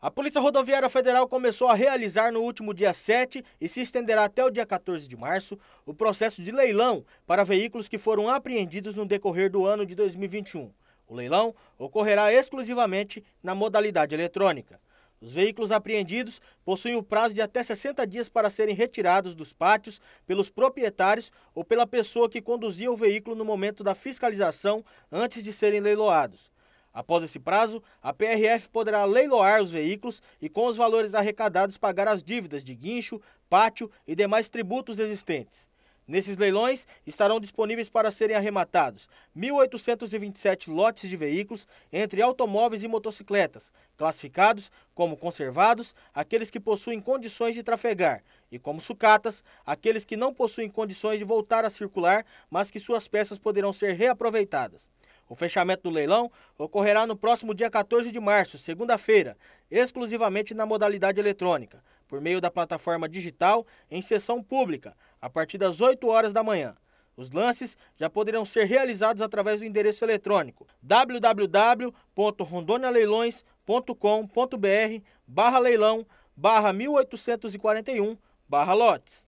A Polícia Rodoviária Federal começou a realizar no último dia 7 e se estenderá até o dia 14 de março o processo de leilão para veículos que foram apreendidos no decorrer do ano de 2021. O leilão ocorrerá exclusivamente na modalidade eletrônica. Os veículos apreendidos possuem o prazo de até 60 dias para serem retirados dos pátios pelos proprietários ou pela pessoa que conduzia o veículo no momento da fiscalização antes de serem leiloados. Após esse prazo, a PRF poderá leiloar os veículos e, com os valores arrecadados, pagar as dívidas de guincho, pátio e demais tributos existentes. Nesses leilões, estarão disponíveis para serem arrematados 1.827 lotes de veículos entre automóveis e motocicletas, classificados como conservados aqueles que possuem condições de trafegar e como sucatas aqueles que não possuem condições de voltar a circular, mas que suas peças poderão ser reaproveitadas. O fechamento do leilão ocorrerá no próximo dia 14 de março, segunda-feira, exclusivamente na modalidade eletrônica, por meio da plataforma digital em sessão pública, a partir das 8 horas da manhã. Os lances já poderão ser realizados através do endereço eletrônico www.rondonialeilões.com.br barra leilão barra 1841 barra lotes.